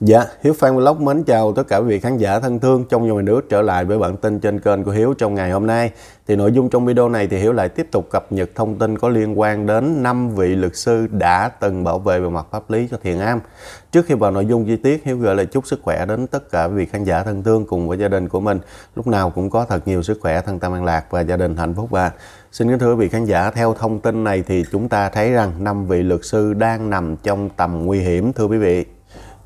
Dạ, Hiếu Phan Vlog mến chào tất cả quý vị khán giả thân thương trong và ngoài nước trở lại với bản tin trên kênh của Hiếu trong ngày hôm nay. Thì nội dung trong video này thì Hiếu lại tiếp tục cập nhật thông tin có liên quan đến 5 vị luật sư đã từng bảo vệ về mặt pháp lý cho Thiện Am. Trước khi vào nội dung chi tiết, Hiếu gửi lời chúc sức khỏe đến tất cả quý vị khán giả thân thương cùng với gia đình của mình. Lúc nào cũng có thật nhiều sức khỏe, thân tâm an lạc và gia đình hạnh phúc và Xin kính thưa quý vị khán giả, theo thông tin này thì chúng ta thấy rằng năm vị luật sư đang nằm trong tầm nguy hiểm thưa quý vị.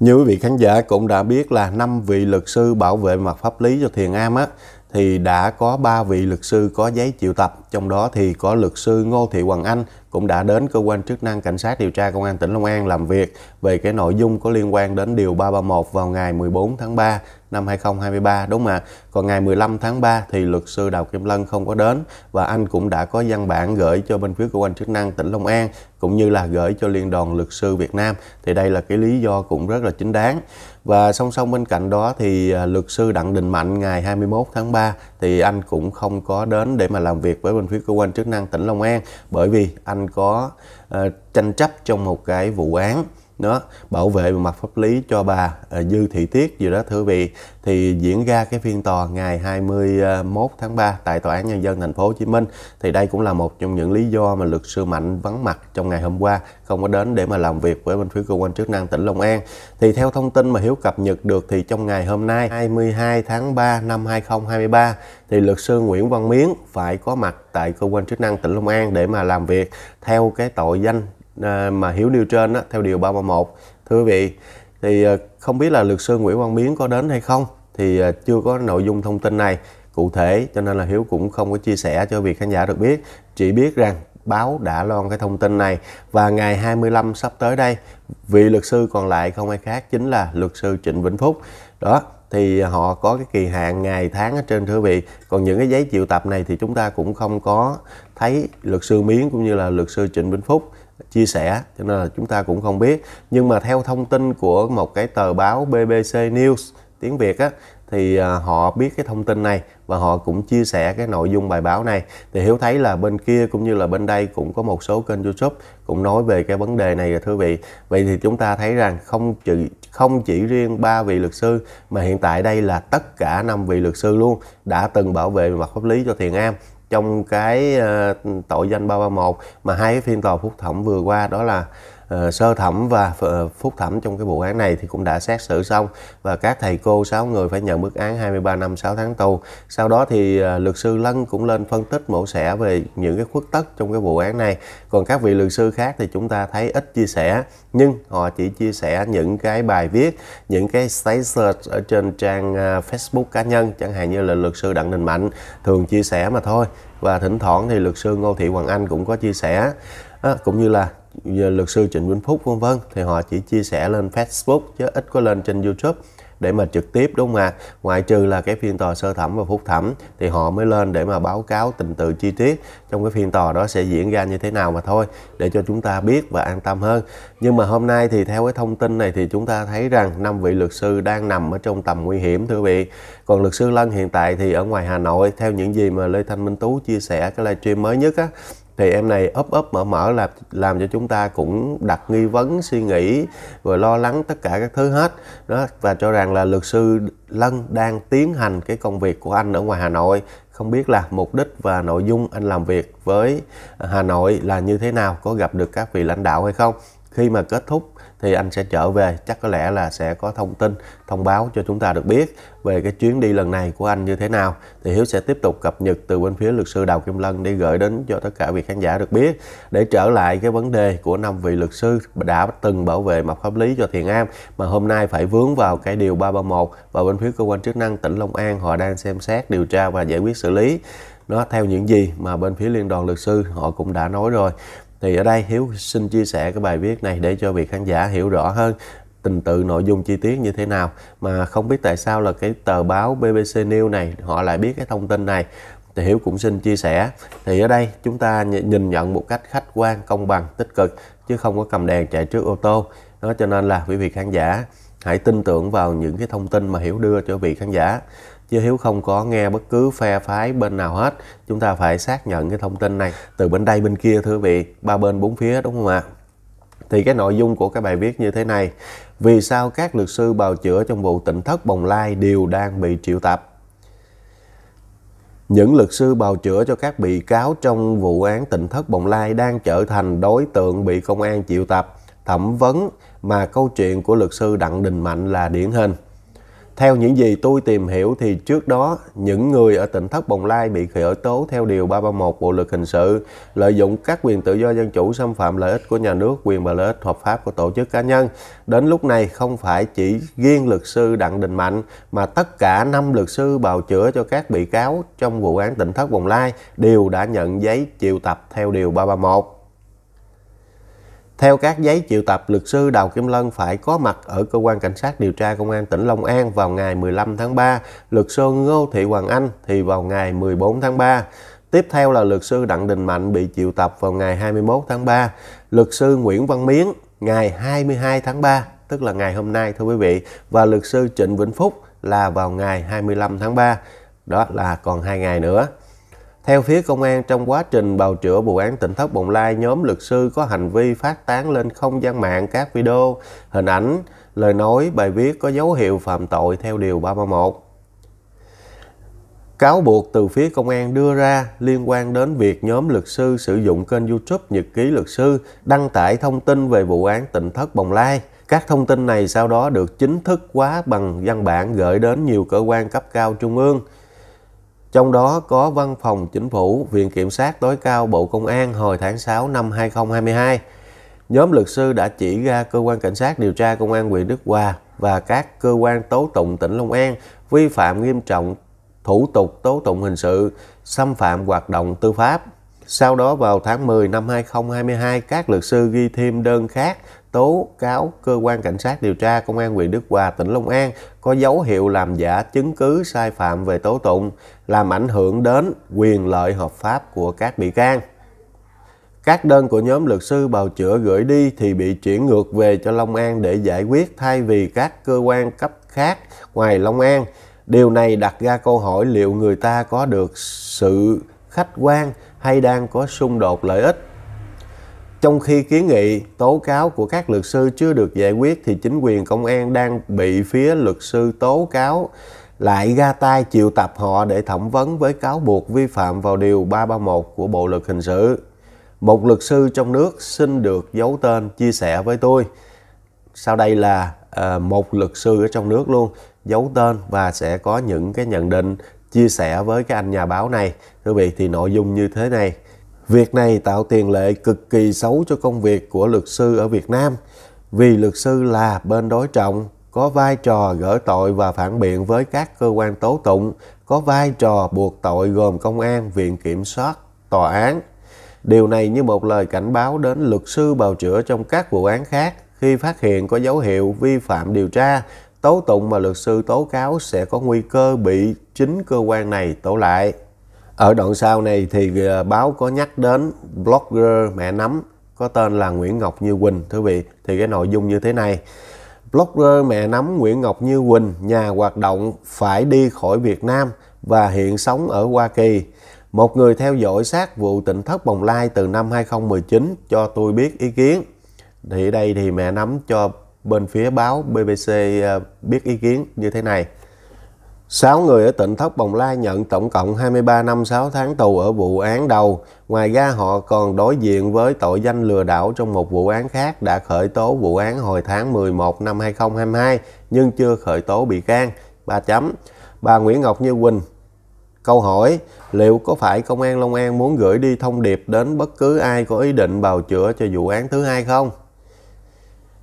Như quý vị khán giả cũng đã biết là năm vị luật sư bảo vệ mặt pháp lý cho Thiền Am á, thì đã có 3 vị luật sư có giấy triệu tập, trong đó thì có luật sư Ngô Thị Hoàng Anh cũng đã đến cơ quan chức năng cảnh sát điều tra công an tỉnh Long An làm việc về cái nội dung có liên quan đến điều 331 vào ngày 14 tháng 3 năm 2023 đúng mà còn ngày 15 tháng 3 thì luật sư Đào Kim Lân không có đến và anh cũng đã có văn bản gửi cho bên phía cơ quan chức năng tỉnh Long An cũng như là gửi cho Liên đoàn Luật sư Việt Nam thì đây là cái lý do cũng rất là chính đáng và song song bên cạnh đó thì à, luật sư Đặng Đình Mạnh ngày 21 tháng 3 thì anh cũng không có đến để mà làm việc với bên phía cơ quan chức năng tỉnh Long An bởi vì anh có uh, tranh chấp trong một cái vụ án đó bảo vệ về mặt pháp lý cho bà à, Dư Thị Tiết gì đó thưa vị thì diễn ra cái phiên tòa ngày 21 tháng 3 tại tòa án nhân dân thành phố Hồ Chí Minh thì đây cũng là một trong những lý do mà luật sư Mạnh vắng mặt trong ngày hôm qua không có đến để mà làm việc với bên phía cơ quan chức năng tỉnh Long An thì theo thông tin mà Hiếu cập nhật được thì trong ngày hôm nay 22 tháng 3 năm 2023 thì luật sư Nguyễn Văn Miến phải có mặt tại cơ quan chức năng tỉnh Long An để mà làm việc theo cái tội danh Ờ, mà hiểu điều trên đó, theo điều 331 thưa quý vị thì ờ, không biết là luật sư Nguyễn Quang Biến có đến hay không thì ờ, chưa có nội dung thông tin này cụ thể cho nên là Hiếu cũng không có chia sẻ cho vị khán giả được biết chỉ biết rằng báo đã loan cái thông tin này và ngày 25 sắp tới đây vị luật sư còn lại không ai khác chính là luật sư Trịnh Vĩnh Phúc đó thì họ có cái kỳ hạn ngày tháng ở trên thưa vị còn những cái giấy triệu tập này thì chúng ta cũng không có thấy luật sư Miến cũng như là luật sư Trịnh Vĩnh Phúc chia sẻ cho nên là chúng ta cũng không biết nhưng mà theo thông tin của một cái tờ báo BBC News tiếng Việt á thì à, họ biết cái thông tin này và họ cũng chia sẻ cái nội dung bài báo này thì hiếu thấy là bên kia cũng như là bên đây cũng có một số kênh youtube cũng nói về cái vấn đề này rồi thưa vị vậy thì chúng ta thấy rằng không chỉ không chỉ riêng ba vị luật sư mà hiện tại đây là tất cả năm vị luật sư luôn đã từng bảo vệ mặt pháp lý cho thiền am trong cái ờ, tội danh 331 mà hai cái phiên tòa phúc thẩm vừa qua đó là Ờ, sơ thẩm và ờ, phúc thẩm trong cái vụ án này thì cũng đã xét xử xong và các thầy cô 6 người phải nhận mức án 23 năm 6 tháng tù. Sau đó thì ờ, luật sư Lân cũng lên phân tích mổ xẻ về những cái khuất tất trong cái vụ án này. Còn các vị luật sư khác thì chúng ta thấy ít chia sẻ nhưng họ chỉ chia sẻ những cái bài viết, những cái status ở trên trang Facebook cá nhân chẳng hạn như là luật sư Đặng Đình Mạnh thường chia sẻ mà thôi và thỉnh thoảng thì luật sư Ngô Thị Hoàng Anh cũng có chia sẻ à, cũng như là luật sư Trịnh Vĩnh Phúc vân vân thì họ chỉ chia sẻ lên Facebook chứ ít có lên trên YouTube để mà trực tiếp đúng không ạ? À? Ngoại trừ là cái phiên tòa sơ thẩm và phúc thẩm thì họ mới lên để mà báo cáo tình tự chi tiết trong cái phiên tòa đó sẽ diễn ra như thế nào mà thôi để cho chúng ta biết và an tâm hơn. Nhưng mà hôm nay thì theo cái thông tin này thì chúng ta thấy rằng năm vị luật sư đang nằm ở trong tầm nguy hiểm thưa vị. Còn luật sư Lân hiện tại thì ở ngoài Hà Nội theo những gì mà Lê Thanh Minh Tú chia sẻ cái livestream mới nhất á thì em này ấp ấp mở mở là làm cho chúng ta cũng đặt nghi vấn suy nghĩ rồi lo lắng tất cả các thứ hết đó và cho rằng là luật sư Lân đang tiến hành cái công việc của anh ở ngoài Hà Nội không biết là mục đích và nội dung anh làm việc với Hà Nội là như thế nào có gặp được các vị lãnh đạo hay không khi mà kết thúc thì anh sẽ trở về chắc có lẽ là sẽ có thông tin thông báo cho chúng ta được biết về cái chuyến đi lần này của anh như thế nào thì Hiếu sẽ tiếp tục cập nhật từ bên phía luật sư Đào Kim Lân để gửi đến cho tất cả vị khán giả được biết để trở lại cái vấn đề của năm vị luật sư đã từng bảo vệ mặt pháp lý cho thiền Am mà hôm nay phải vướng vào cái điều 331 và bên phía cơ quan chức năng tỉnh Long An họ đang xem xét điều tra và giải quyết xử lý nó theo những gì mà bên phía liên đoàn luật sư họ cũng đã nói rồi thì ở đây Hiếu xin chia sẻ cái bài viết này để cho vị khán giả hiểu rõ hơn tình tự nội dung chi tiết như thế nào mà không biết tại sao là cái tờ báo BBC News này họ lại biết cái thông tin này thì Hiếu cũng xin chia sẻ thì ở đây chúng ta nhìn nhận một cách khách quan công bằng tích cực chứ không có cầm đèn chạy trước ô tô đó cho nên là quý vị khán giả hãy tin tưởng vào những cái thông tin mà Hiếu đưa cho vị khán giả chứ hiếu không có nghe bất cứ phe phái bên nào hết chúng ta phải xác nhận cái thông tin này từ bên đây bên kia thưa quý vị ba bên bốn phía đúng không ạ thì cái nội dung của cái bài viết như thế này vì sao các luật sư bào chữa trong vụ tỉnh thất bồng lai đều đang bị triệu tập những luật sư bào chữa cho các bị cáo trong vụ án tỉnh thất bồng lai đang trở thành đối tượng bị công an triệu tập thẩm vấn mà câu chuyện của luật sư đặng đình mạnh là điển hình theo những gì tôi tìm hiểu thì trước đó những người ở tỉnh Thất Bồng Lai bị khởi tố theo Điều 331 Bộ Luật Hình sự lợi dụng các quyền tự do dân chủ xâm phạm lợi ích của nhà nước, quyền và lợi ích hợp pháp của tổ chức cá nhân. Đến lúc này không phải chỉ riêng luật sư Đặng Đình Mạnh mà tất cả năm luật sư bào chữa cho các bị cáo trong vụ án tỉnh Thất Bồng Lai đều đã nhận giấy triệu tập theo Điều 331. Theo các giấy triệu tập, luật sư Đào Kim Lân phải có mặt ở cơ quan cảnh sát điều tra công an tỉnh Long An vào ngày 15 tháng 3, luật sư Ngô Thị Hoàng Anh thì vào ngày 14 tháng 3. Tiếp theo là luật sư Đặng Đình Mạnh bị triệu tập vào ngày 21 tháng 3, luật sư Nguyễn Văn Miến ngày 22 tháng 3, tức là ngày hôm nay thưa quý vị, và luật sư Trịnh Vĩnh Phúc là vào ngày 25 tháng 3. Đó là còn 2 ngày nữa. Theo phía công an, trong quá trình bào chữa vụ án tỉnh thất Bồng Lai, nhóm luật sư có hành vi phát tán lên không gian mạng các video, hình ảnh, lời nói, bài viết có dấu hiệu phạm tội theo Điều 331. Cáo buộc từ phía công an đưa ra liên quan đến việc nhóm luật sư sử dụng kênh YouTube Nhật ký luật sư đăng tải thông tin về vụ án tỉnh thất Bồng Lai. Các thông tin này sau đó được chính thức hóa bằng văn bản gửi đến nhiều cơ quan cấp cao trung ương – trong đó có Văn phòng Chính phủ, Viện Kiểm sát tối cao Bộ Công an hồi tháng 6 năm 2022. Nhóm luật sư đã chỉ ra cơ quan cảnh sát điều tra công an huyện Đức Hòa và các cơ quan tố tụng tỉnh Long An vi phạm nghiêm trọng thủ tục tố tụng hình sự, xâm phạm hoạt động tư pháp. Sau đó vào tháng 10 năm 2022, các luật sư ghi thêm đơn khác tố cáo cơ quan cảnh sát điều tra công an huyện Đức Hòa, tỉnh Long An có dấu hiệu làm giả chứng cứ sai phạm về tố tụng, làm ảnh hưởng đến quyền lợi hợp pháp của các bị can. Các đơn của nhóm luật sư bào chữa gửi đi thì bị chuyển ngược về cho Long An để giải quyết thay vì các cơ quan cấp khác ngoài Long An. Điều này đặt ra câu hỏi liệu người ta có được sự khách quan hay đang có xung đột lợi ích trong khi kiến nghị tố cáo của các luật sư chưa được giải quyết thì chính quyền công an đang bị phía luật sư tố cáo lại ra tay triệu tập họ để thẩm vấn với cáo buộc vi phạm vào điều 331 của Bộ luật hình sự. Một luật sư trong nước xin được giấu tên chia sẻ với tôi. Sau đây là ờ, một luật sư ở trong nước luôn giấu tên và sẽ có những cái nhận định chia sẻ với cái anh nhà báo này. Thưa vị thì nội dung như thế này. Việc này tạo tiền lệ cực kỳ xấu cho công việc của luật sư ở Việt Nam vì luật sư là bên đối trọng, có vai trò gỡ tội và phản biện với các cơ quan tố tụng, có vai trò buộc tội gồm công an, viện kiểm soát, tòa án. Điều này như một lời cảnh báo đến luật sư bào chữa trong các vụ án khác khi phát hiện có dấu hiệu vi phạm điều tra, tố tụng mà luật sư tố cáo sẽ có nguy cơ bị chính cơ quan này tố lại ở đoạn sau này thì ờ, báo có nhắc đến blogger mẹ nấm có tên là Nguyễn Ngọc Như Quỳnh thưa vị thì cái nội dung như thế này blogger mẹ nấm Nguyễn Ngọc Như Quỳnh nhà hoạt động phải đi khỏi Việt Nam và hiện sống ở Hoa Kỳ một người theo dõi sát vụ tỉnh thất Bồng Lai từ năm 2019 cho tôi biết ý kiến thì đây thì mẹ nắm cho bên phía báo BBC ờ, biết ý kiến như thế này 6 người ở tỉnh Thất Bồng Lai nhận tổng cộng 23 năm 6 tháng tù ở vụ án đầu. Ngoài ra họ còn đối diện với tội danh lừa đảo trong một vụ án khác đã khởi tố vụ án hồi tháng 11 năm 2022 nhưng chưa khởi tố bị can. 3 chấm. Bà Nguyễn Ngọc Như Quỳnh Câu hỏi, liệu có phải công an Long An muốn gửi đi thông điệp đến bất cứ ai có ý định bào chữa cho vụ án thứ hai không?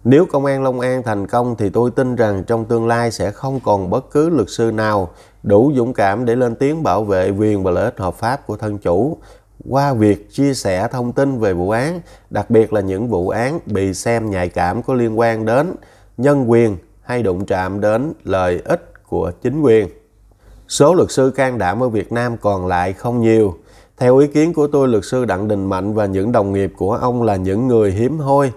Nếu công an Long An thành công thì tôi tin rằng trong tương lai sẽ không còn bất cứ luật sư nào đủ dũng cảm để lên tiếng bảo vệ quyền và lợi ích hợp pháp của thân chủ qua việc chia sẻ thông tin về vụ án, đặc biệt là những vụ án bị xem nhạy cảm có liên quan đến nhân quyền hay đụng chạm đến lợi ích của chính quyền. Số luật sư can đảm ở Việt Nam còn lại không nhiều. Theo ý kiến của tôi, luật sư Đặng Đình Mạnh và những đồng nghiệp của ông là những người hiếm hoi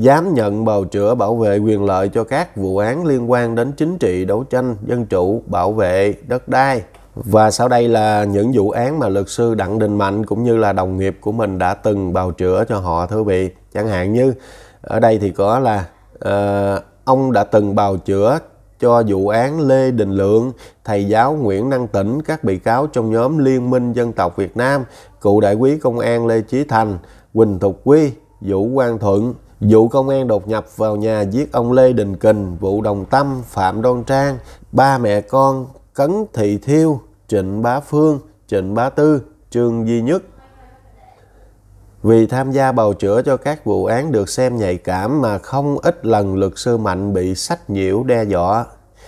dám nhận bào chữa bảo vệ quyền lợi cho các vụ án liên quan đến chính trị, đấu tranh, dân chủ, bảo vệ, đất đai. Và sau đây là những vụ án mà luật sư Đặng Đình Mạnh cũng như là đồng nghiệp của mình đã từng bào chữa cho họ thưa vị. Chẳng hạn như ở đây thì có là uh, ông đã từng bào chữa cho vụ án Lê Đình Lượng, thầy giáo Nguyễn Năng Tĩnh, các bị cáo trong nhóm Liên minh Dân tộc Việt Nam, cựu đại quý công an Lê Chí Thành, Quỳnh Thục Quy, Vũ Quang Thuận, Vụ công an đột nhập vào nhà giết ông Lê Đình Kình, vụ Đồng Tâm, Phạm Đoan Trang, ba mẹ con Cấn Thị Thiêu, Trịnh Bá Phương, Trịnh Bá Tư, Trương Duy Nhất. Vì tham gia bào chữa cho các vụ án được xem nhạy cảm mà không ít lần luật sư Mạnh bị sách nhiễu đe dọa.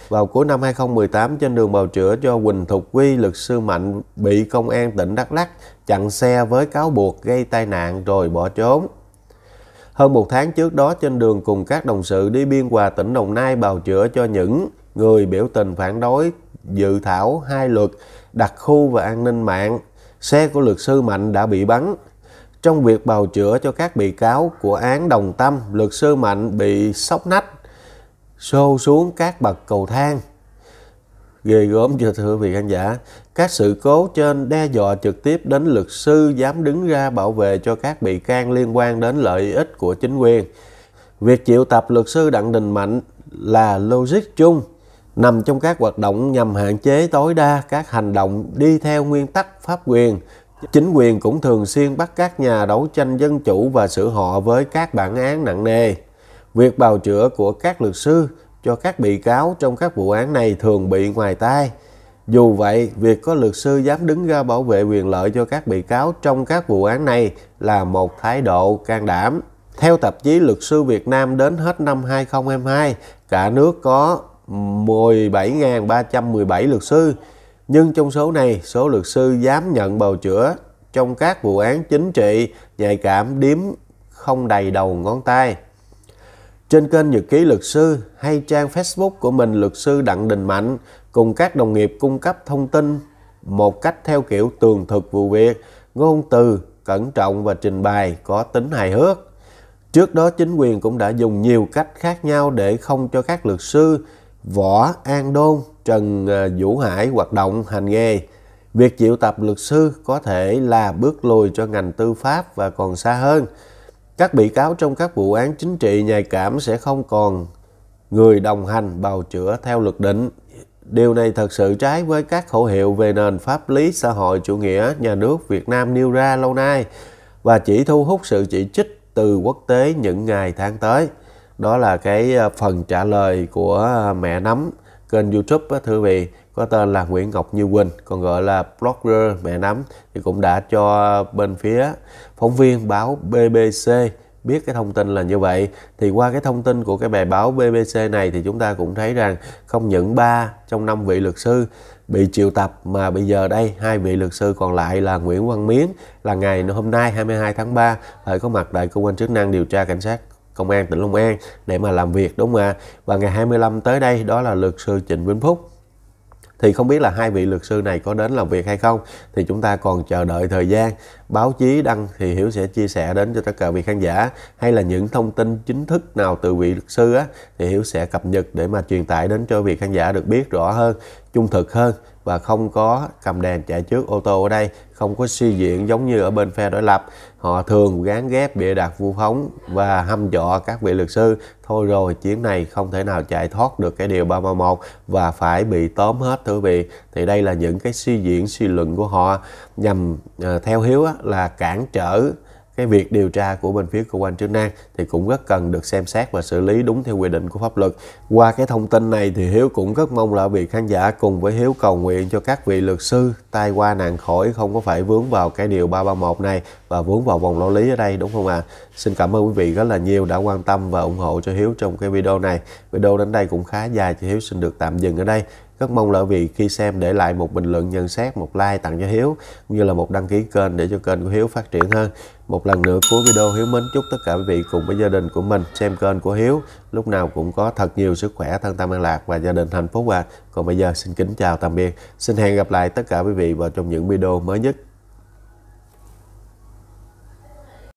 Vào cuối năm 2018 trên đường bào chữa cho Quỳnh Thục Quy, luật sư Mạnh bị công an tỉnh Đắk lắc chặn xe với cáo buộc gây tai nạn rồi bỏ trốn. Hơn một tháng trước đó trên đường cùng các đồng sự đi biên hòa tỉnh Đồng Nai bào chữa cho những người biểu tình phản đối dự thảo hai luật đặc khu và an ninh mạng. Xe của luật sư Mạnh đã bị bắn. Trong việc bào chữa cho các bị cáo của án đồng tâm, luật sư Mạnh bị sóc nách, xô xuống các bậc cầu thang ghê gớm cho thưa vị khán giả các sự cố trên đe dọa trực tiếp đến luật sư dám đứng ra bảo vệ cho các bị can liên quan đến lợi ích của chính quyền việc triệu tập luật sư đặng đình mạnh là logic chung nằm trong các hoạt động nhằm hạn chế tối đa các hành động đi theo nguyên tắc pháp quyền chính quyền cũng thường xuyên bắt các nhà đấu tranh dân chủ và xử họ với các bản án nặng nề việc bào chữa của các luật sư cho các bị cáo trong các vụ án này thường bị ngoài tai. Dù vậy, việc có luật sư dám đứng ra bảo vệ quyền lợi cho các bị cáo trong các vụ án này là một thái độ can đảm. Theo tạp chí Luật sư Việt Nam đến hết năm 2022, cả nước có 17.317 luật sư. Nhưng trong số này, số luật sư dám nhận bào chữa trong các vụ án chính trị, nhạy cảm điếm không đầy đầu ngón tay. Trên kênh Nhật ký luật sư hay trang Facebook của mình luật sư Đặng Đình Mạnh cùng các đồng nghiệp cung cấp thông tin một cách theo kiểu tường thuật vụ việc, ngôn từ, cẩn trọng và trình bày có tính hài hước. Trước đó chính quyền cũng đã dùng nhiều cách khác nhau để không cho các luật sư Võ An Đôn, Trần ờ, Vũ Hải hoạt động hành nghề. Việc triệu tập luật sư có thể là bước lùi cho ngành tư pháp và còn xa hơn. Các bị cáo trong các vụ án chính trị nhạy cảm sẽ không còn người đồng hành bào chữa theo luật định. Điều này thật sự trái với các khẩu hiệu về nền pháp lý xã hội chủ nghĩa nhà nước Việt Nam nêu ra lâu nay và chỉ thu hút sự chỉ trích từ quốc tế những ngày tháng tới. Đó là cái ờ, phần trả lời của ờ, mẹ nắm kênh YouTube đó thưa vị có tên là Nguyễn Ngọc Như Quỳnh còn gọi là blogger mẹ nắm thì cũng đã cho bên phía phóng viên báo BBC biết cái thông tin là như vậy thì qua cái thông tin của cái bài báo BBC này thì chúng ta cũng thấy rằng không những ba trong năm vị luật sư bị triệu tập mà bây giờ đây hai vị luật sư còn lại là Nguyễn Văn Miến là ngày hôm nay 22 tháng 3 phải có mặt tại cơ quan chức năng điều tra cảnh sát công an tỉnh Long An để mà làm việc đúng không ạ? Và ngày 25 tới đây đó là luật sư Trịnh Vĩnh Phúc thì không biết là hai vị luật sư này có đến làm việc hay không thì chúng ta còn chờ đợi thời gian báo chí đăng thì hiểu sẽ chia sẻ đến cho tất cả vị khán giả hay là những thông tin chính thức nào từ vị luật sư á thì hiểu sẽ cập nhật để mà truyền tải đến cho vị khán giả được biết rõ hơn trung thực hơn và không có cầm đèn chạy trước ô tô ở đây không có suy diện giống như ở bên phe đối lập họ thường gán ghép bịa đặt vu khống và hăm dọa các vị luật sư thôi rồi chuyến này không thể nào chạy thoát được cái điều 331 và phải bị tóm hết thưa quý vị thì đây là những cái suy diễn suy luận của họ nhằm uh, theo hiếu á, là cản trở cái việc điều tra của bên phía cơ quan chức năng thì cũng rất cần được xem xét và xử lý đúng theo quy định của pháp luật. Qua cái thông tin này thì Hiếu cũng rất mong là vị khán giả cùng với Hiếu cầu nguyện cho các vị luật sư tai qua nạn khỏi không có phải vướng vào cái điều 331 này và vướng vào vòng lao lý ở đây đúng không ạ? À? Xin cảm ơn quý vị rất là nhiều đã quan tâm và ủng hộ cho Hiếu trong cái video này. Video đến đây cũng khá dài thì Hiếu xin được tạm dừng ở đây rất mong là vì khi xem để lại một bình luận nhận xét một like tặng cho hiếu cũng như là một đăng ký kênh để cho kênh của hiếu phát triển hơn một lần nữa cuối video hiếu mến chúc tất cả quý vị cùng với gia đình của mình xem kênh của hiếu lúc nào cũng có thật nhiều sức khỏe thân tâm an lạc và gia đình hạnh phúc ạ à. còn bây giờ xin kính chào tạm biệt xin hẹn gặp lại tất cả quý vị vào trong những video mới nhất